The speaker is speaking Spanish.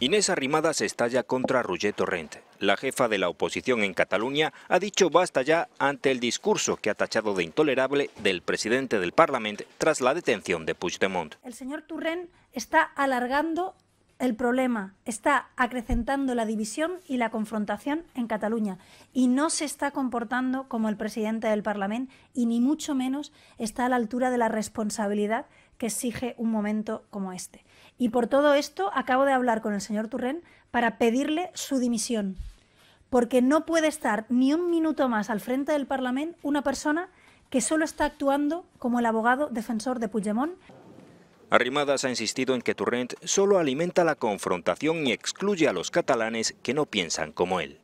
Inés Arrimadas estalla contra Roger Torrent. La jefa de la oposición en Cataluña ha dicho basta ya ante el discurso que ha tachado de intolerable del presidente del Parlamento tras la detención de Puigdemont. El señor Torrent está alargando el problema, está acrecentando la división y la confrontación en Cataluña y no se está comportando como el presidente del Parlamento y ni mucho menos está a la altura de la responsabilidad que exige un momento como este. Y por todo esto acabo de hablar con el señor Turren para pedirle su dimisión, porque no puede estar ni un minuto más al frente del Parlamento una persona que solo está actuando como el abogado defensor de Puigdemont. Arrimadas ha insistido en que Turrent solo alimenta la confrontación y excluye a los catalanes que no piensan como él.